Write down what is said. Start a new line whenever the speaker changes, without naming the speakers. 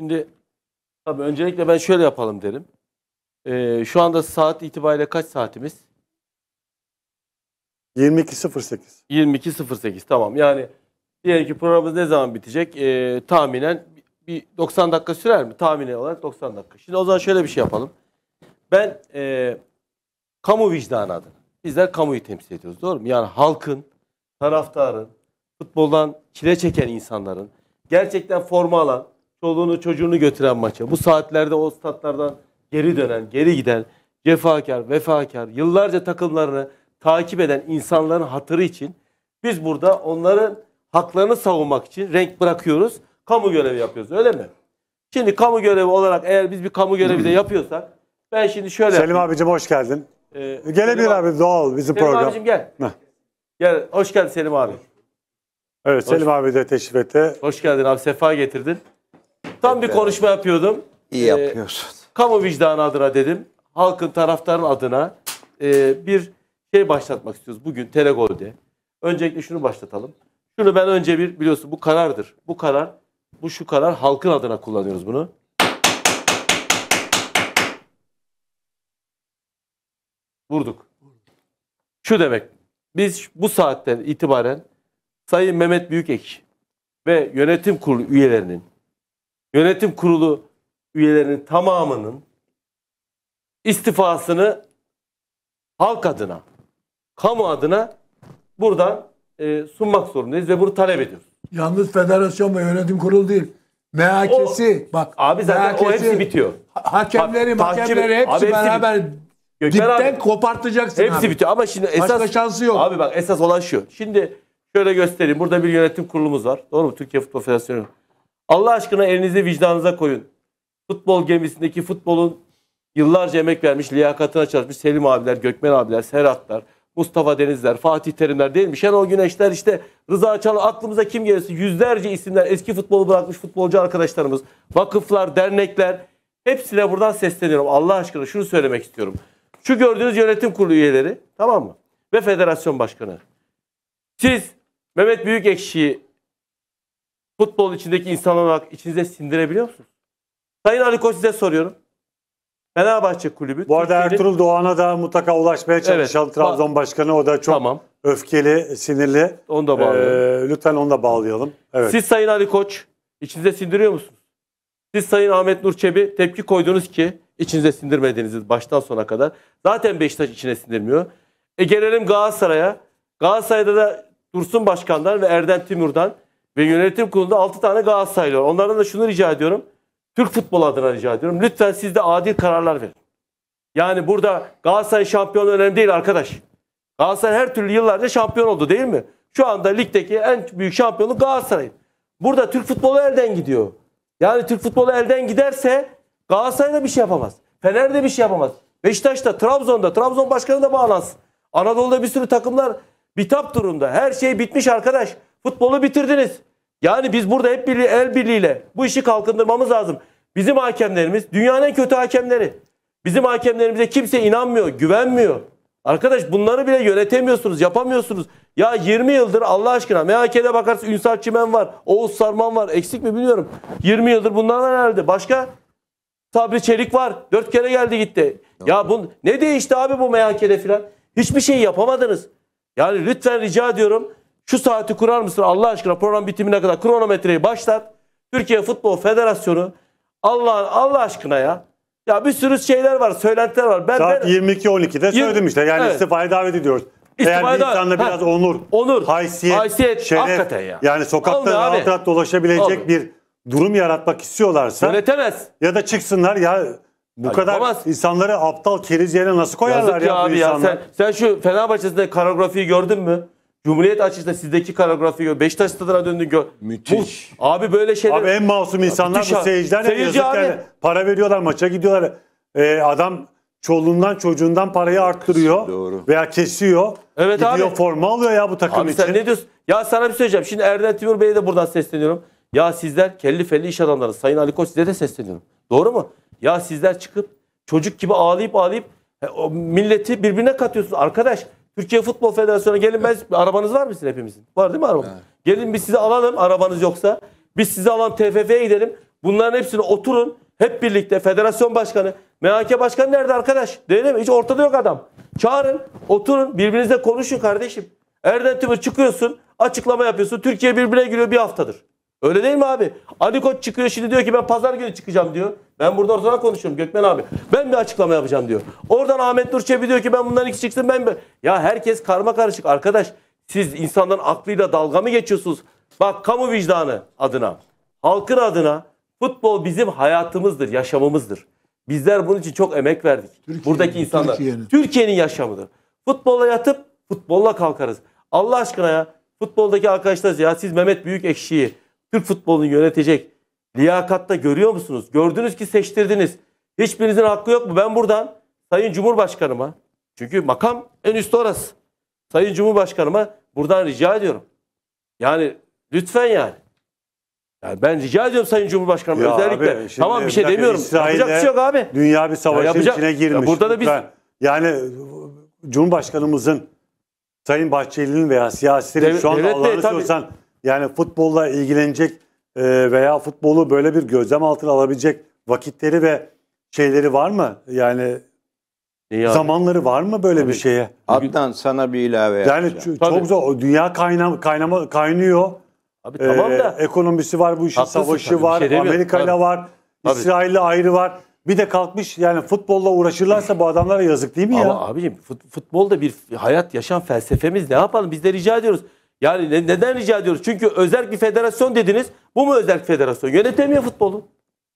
Şimdi tabii öncelikle ben şöyle yapalım derim. Ee, şu anda saat itibariyle kaç saatimiz?
22.08. 22.08
tamam. Yani diyelim ki programımız ne zaman bitecek? Ee, tahminen bir 90 dakika sürer mi? Tahmini olarak 90 dakika. Şimdi o zaman şöyle bir şey yapalım. Ben e, kamu vicdanı adına, bizler kamuyu temsil ediyoruz doğru mu? Yani halkın, taraftarın, futboldan çile çeken insanların, gerçekten forma alan, çoluğunu çocuğunu götüren maça, bu saatlerde o statlardan geri dönen, geri giden, cefakar, vefakar, yıllarca takımlarını takip eden insanların hatırı için biz burada onların haklarını savunmak için renk bırakıyoruz. Kamu görevi yapıyoruz öyle mi? Şimdi kamu görevi olarak eğer biz bir kamu görevi de hmm. yapıyorsak ben şimdi şöyle Selim yapayım.
abicim hoş geldin. Ee, Gelebilir abi, abi doğal bizim Selim program. Selim abicim gel.
Gel hoş geldin Selim abi.
Evet hoş. Selim abi de teşrif etti.
Hoş geldin abi sefa getirdin. Tam bir konuşma yapıyordum. İyi ee, yapıyorsun. Ee, kamu vicdanı adına dedim. Halkın, taraftarın adına e, bir şey başlatmak istiyoruz bugün Telegol'de. Öncelikle şunu başlatalım. Şunu ben önce bir biliyorsun bu karardır. Bu karar, bu şu karar halkın adına kullanıyoruz bunu. Vurduk. Şu demek. Biz bu saatten itibaren Sayın Mehmet Büyükekşi ve yönetim kurulu üyelerinin yönetim kurulu üyelerinin tamamının istifasını halk adına, kamu adına buradan e, sunmak zorundayız ve bunu talep ediyoruz.
Yalnız federasyon ve yönetim kurulu değil. MHK'si
bak. Abi zaten MHK'si, o hepsi bitiyor. Hakemleri, hakemleri hepsi, hepsi beraber Gökmen dipten abi, kopartacaksın hepsi abi. bitiyor ama şimdi esas Başka şansı yok. Abi bak esas olan şu. Şimdi şöyle göstereyim. Burada bir yönetim kurulumuz var. Doğru mu? Türkiye Futbol Federasyonu Allah aşkına elinizi vicdanınıza koyun. Futbol gemisindeki futbolun yıllarca emek vermiş, liyakatına çalışmış Selim abiler, Gökmen abiler, Serhatlar, Mustafa Denizler, Fatih Terimler değil mi? Şenol Güneşler işte Rıza Çalı aklımıza kim gelirse yüzlerce isimler eski futbolu bırakmış futbolcu arkadaşlarımız, vakıflar, dernekler hepsine buradan sesleniyorum. Allah aşkına şunu söylemek istiyorum. Şu gördüğünüz yönetim kurulu üyeleri tamam mı? Ve federasyon başkanı. Siz Mehmet Büyükekşi'yi futbol içindeki insan olarak içinize sindirebiliyor musunuz?
Sayın Ali Koç size soruyorum. Fenerbahçe kulübü. Bu arada Türkiye'de... Ertuğrul Doğan'a da mutlaka ulaşmaya çalışan evet. Trabzon Başkanı. O da çok tamam. öfkeli, sinirli. Onu da bağlayalım. Ee, lütfen onu da bağlayalım. Evet. Siz
Sayın Ali Koç içinize sindiriyor musunuz? Siz Sayın Ahmet Nurçebi tepki koydunuz ki içinize sindirmediğinizi baştan sona kadar. Zaten Beşiktaş içine sindirmiyor. E gelelim Galatasaray'a. Galatasaray'da da Dursun Başkan'dan ve Erdem Timur'dan ve yönetim kurulunda 6 tane Galatasaraylı var. Onlardan da şunu rica ediyorum. Türk futbol adına rica ediyorum. Lütfen siz de adil kararlar verin. Yani burada Galatasaray şampiyon önemli değil arkadaş. Galatasaray her türlü yıllarca şampiyon oldu değil mi? Şu anda ligdeki en büyük şampiyonu Galatasaray. Burada Türk futbolu elden gidiyor. Yani Türk futbolu elden giderse Galatasaray da bir şey yapamaz. Fener de bir şey yapamaz. Beşiktaş'ta, Trabzon'da, Trabzon başkanı da bağlansın. Anadolu'da bir sürü takımlar bitap durumda. Her şey bitmiş arkadaş. Futbolu bitirdiniz. Yani biz burada hep birliği, el birliğiyle bu işi kalkındırmamız lazım. Bizim hakemlerimiz dünyanın en kötü hakemleri. Bizim hakemlerimize kimse inanmıyor, güvenmiyor. Arkadaş bunları bile yönetemiyorsunuz, yapamıyorsunuz. Ya 20 yıldır Allah aşkına MHK'de bakarsın Ünsal Çimen var, Oğuz Sarman var. Eksik mi bilmiyorum. 20 yıldır bunlar herhalde. Başka? Sabri Çelik var. 4 kere geldi gitti. Doğru. Ya bu ne değişti abi bu MHK'de filan? Hiçbir şey yapamadınız. Yani lütfen rica ediyorum. Şu saati kurar mısın Allah aşkına program bitimine kadar kronometreyi başlat. Türkiye Futbol Federasyonu
Allah Allah aşkına ya. Ya bir sürü şeyler var, söylentiler var. Ben, Saat ben, 22.12'de söyledim işte. Yani evet. istifaya davet ediyoruz. Eğer bir insanda biraz ha, onur, onur, haysiyet, haysiyet şeref, ya. yani sokakta Olmuyor rahat rahat dolaşabilecek Olmuyor. bir durum yaratmak istiyorlarsa yönetemez. Ya da çıksınlar ya bu ya kadar yapamaz. insanları aptal keriz yerine nasıl koyarlar Yazık ya, ya bu abi insanlar? Ya. Sen, sen şu Fenerbahçe'sinde karografiyi gördün mü? Cumhuriyet açışta sizdeki
koreografi Beşiktaş stadına döndü. Gö- Müthiş. Bu, abi böyle şeyler. Abi en masum insanlar bu seyirciler Seyirci abi. yani.
Para veriyorlar maça gidiyorlar. Ee, adam çoluğundan çocuğundan parayı arttırıyor Doğru. veya kesiyor. Evet gidiyor abi. forma alıyor ya bu takım abi için. sen ne diyorsun?
Ya sana bir şey söyleyeceğim. Şimdi Erden Timur Bey'e de buradan sesleniyorum. Ya sizler kelli felli iş adamları. Sayın Ali Koç size de sesleniyorum. Doğru mu? Ya sizler çıkıp çocuk gibi ağlayıp ağlayıp e, milleti birbirine katıyorsunuz. Arkadaş Türkiye Futbol Federasyonu gelin ben arabanız var mısın hepimizin? Var değil mi araba? Evet. Gelin biz sizi alalım arabanız yoksa. Biz sizi alan TFF'ye gidelim. Bunların hepsini oturun. Hep birlikte federasyon başkanı, MHK başkanı nerede arkadaş? Değil mi? Hiç ortada yok adam. Çağırın, oturun, birbirinizle konuşun kardeşim. Erden Tümür çıkıyorsun, açıklama yapıyorsun. Türkiye birbirine giriyor bir haftadır. Öyle değil mi abi? Ali Koç çıkıyor şimdi diyor ki ben pazar günü çıkacağım diyor. Ben burada sana konuşuyorum Gökmen abi. Ben bir açıklama yapacağım diyor. Oradan Ahmet Nur Çebi diyor ki ben bundan iki çıksın ben... Ya herkes karma karışık arkadaş. Siz insanların aklıyla dalga mı geçiyorsunuz? Bak kamu vicdanı adına, halkın adına futbol bizim hayatımızdır, yaşamımızdır. Bizler bunun için çok emek verdik. Türkiye, Buradaki insanlar. Türkiye'nin Türkiye yaşamıdır. Futbolla yatıp futbolla kalkarız. Allah aşkına ya futboldaki arkadaşlar ya siz Mehmet Büyük Ekşi'yi Türk futbolunu yönetecek Liyakatta görüyor musunuz? Gördünüz ki seçtirdiniz. Hiçbirinizin hakkı yok mu? Ben buradan Sayın Cumhurbaşkanıma çünkü makam en üst orası. Sayın Cumhurbaşkanıma buradan rica ediyorum. Yani lütfen yani. Yani ben rica ediyorum Sayın Cumhurbaşkanım ya özellikle. Abi, tamam bir şey demiyorum. yapacak bir şey yok abi. Dünya bir savaşın ya içine girmiş. Ya burada da biz
yani Cumhurbaşkanımızın Sayın Bahçeli'nin veya siyasilerin şu anda Allah'ını de, yani futbolla ilgilenecek e, veya futbolu böyle bir gözlem altına alabilecek vakitleri ve şeyleri var mı? Yani İyi zamanları abi. var mı böyle Tabii. bir şeye? Adnan sana bir ilave yani yapacağım. Yani çok zor. Dünya kaynama, kaynama kaynıyor. Abi tamam ee, da. Ee, ekonomisi var bu işin, Haklısın, savaşı tabii, var, şey Amerika ile var, İsrail'le ayrı var. Bir de kalkmış yani futbolla uğraşırlarsa bu adamlara yazık değil mi Ama ya? Ama abicim futbol da bir hayat, yaşam felsefemiz. Ne
yapalım? Biz de rica ediyoruz. Yani ne, neden rica ediyoruz? Çünkü özel bir federasyon dediniz. Bu mu özel federasyon? Yönetemiyor futbolu.